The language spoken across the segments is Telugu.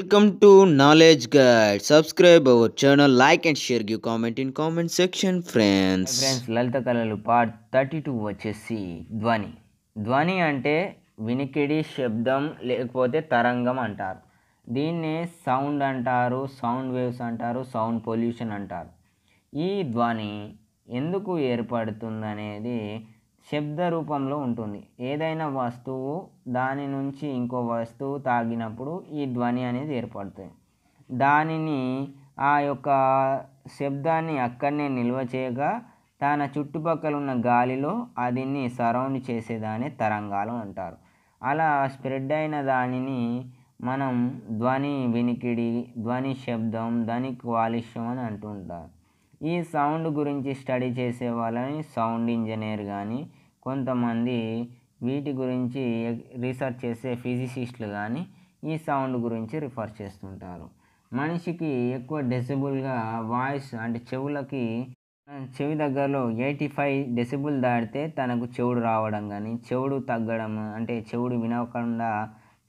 welcome to knowledge guide subscribe our channel like and share give comment in comment section friends friends లలిత కళలు పార్ట్ థర్టీ టూ వచ్చేసి ధ్వని ధ్వని అంటే వినికిడి శబ్దం లేకపోతే తరంగం అంటారు దీన్ని సౌండ్ అంటారు సౌండ్ వేవ్స్ అంటారు సౌండ్ పొల్యూషన్ అంటారు ఈ ధ్వని ఎందుకు ఏర్పడుతుందనేది శబ్ద రూపంలో ఉంటుంది ఏదైనా వస్తువు దాని నుంచి ఇంకో వస్తువు తాగినప్పుడు ఈ ధ్వని అనేది ఏర్పడుతుంది దానిని ఆ యొక్క శబ్దాన్ని అక్కడనే నిల్వ చేయగా తన చుట్టుపక్కల ఉన్న గాలిలో అదిని సరౌండ్ చేసేదాన్ని తరంగాలు అంటారు అలా స్ప్రెడ్ అయిన దానిని మనం ధ్వని వినికిడి ధ్వని శబ్దం ధ్వని కాలుష్యం అని అంటుంటారు ఈ సౌండ్ గురించి స్టడీ చేసే వాళ్ళని సౌండ్ ఇంజనీర్ కానీ కొంతమంది వీటి గురించి రీసెర్చ్ చేసే ఫిజిసిస్టులు కానీ ఈ సౌండ్ గురించి రిఫర్ చేస్తుంటారు మనిషికి ఎక్కువ డెసిబుల్గా వాయిస్ అంటే చెవులకి చెవి దగ్గరలో ఎయిటీ ఫైవ్ డెసిబుల్ దాటితే తనకు చెవుడు రావడం కానీ చెవుడు తగ్గడం అంటే చెవుడు వినకుండా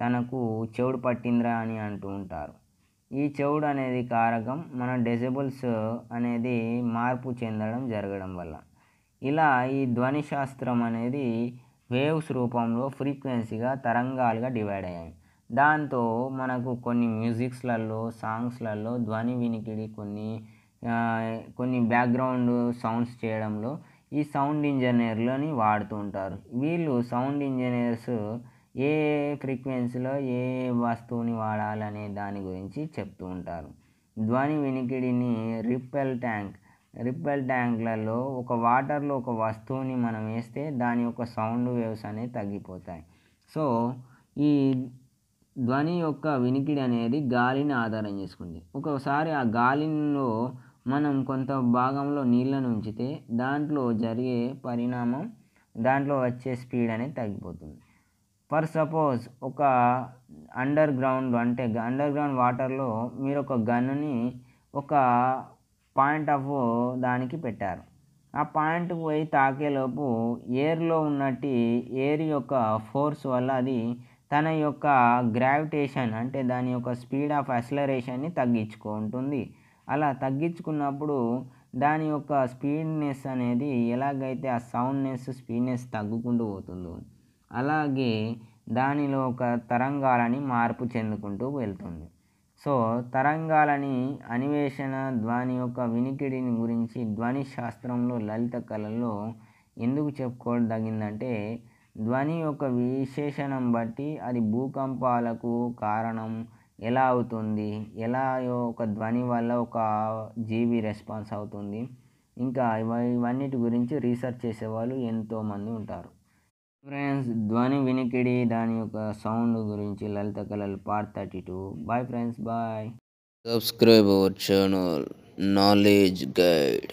తనకు చెవుడు పట్టిందిరా అని అంటూ ఉంటారు ఈ చెవుడు అనేది కారకం మన డెసిబుల్స్ అనేది మార్పు చెందడం జరగడం వల్ల ఇలా ఈ ధ్వని శాస్త్రం అనేది వేవ్స్ రూపంలో ఫ్రీక్వెన్సీగా తరంగాలుగా డివైడ్ అయ్యాయి దాంతో మనకు కొన్ని మ్యూజిక్స్లలో సాంగ్స్లలో ధ్వని వినికిడి కొన్ని కొన్ని బ్యాక్గ్రౌండ్ సౌండ్స్ చేయడంలో ఈ సౌండ్ ఇంజనీర్లని వాడుతూ ఉంటారు వీళ్ళు సౌండ్ ఇంజనీర్స్ ఏ ఫ్రీక్వెన్సీలో ఏ వస్తువుని వాడాలనే దాని గురించి చెప్తూ ఉంటారు ధ్వని వినికిడిని రిపెల్ ట్యాంక్ రిపెల్ ట్యాంక్లలో ఒక వాటర్లో ఒక వస్తువుని మనం వేస్తే దాని యొక్క సౌండ్ వేవ్స్ అనేవి తగ్గిపోతాయి సో ఈ ధ్వని యొక్క వినికిడి అనేది గాలిని ఆధారం చేసుకుంది ఒకసారి ఆ గాలిలో మనం కొంత భాగంలో నీళ్ళను ఉంచితే దాంట్లో జరిగే పరిణామం దాంట్లో వచ్చే స్పీడ్ అనేది తగ్గిపోతుంది ఫర్ సపోజ్ ఒక అండర్ గ్రౌండ్ అంటే అండర్ గ్రౌండ్ వాటర్లో మీరు ఒక గన్నుని ఒక పాయింట్ ఆఫ్ దానికి పెట్టారు ఆ పాయింట్కి పోయి తాకేలోపు ఎయిర్లో ఉన్నట్టు ఎయిర్ యొక్క ఫోర్స్ వల్ల అది తన యొక్క గ్రావిటేషన్ అంటే దాని యొక్క స్పీడ్ ఆఫ్ అసలరేషన్ని తగ్గించుకుంటుంది అలా తగ్గించుకున్నప్పుడు దాని యొక్క స్పీడ్నెస్ అనేది ఎలాగైతే ఆ సౌండ్నెస్ స్పీడ్నెస్ తగ్గుకుంటూ పోతుందో అలాగే దానిలో ఒక తరంగాలని మార్పు చెందుకుంటూ వెళ్తుంది సో తరంగాలని అన్వేషణ ధ్వని యొక్క వినికిడిని గురించి ధ్వని శాస్త్రంలో లలిత కళల్లో ఎందుకు చెప్పుకోదగిందంటే ధ్వని యొక్క విశేషణం బట్టి అది భూకంపాలకు కారణం ఎలా అవుతుంది ఎలా ఒక ధ్వని వల్ల ఒక జీవి రెస్పాన్స్ అవుతుంది ఇంకా ఇవన్నిటి గురించి రీసెర్చ్ చేసేవాళ్ళు ఎంతోమంది ఉంటారు ఫ్రెండ్స్ ధ్వని వినికిడి దాని యొక్క సౌండ్ గురించి లలిత కళలు part thirty two bye friends bye subscribe our channel knowledge guide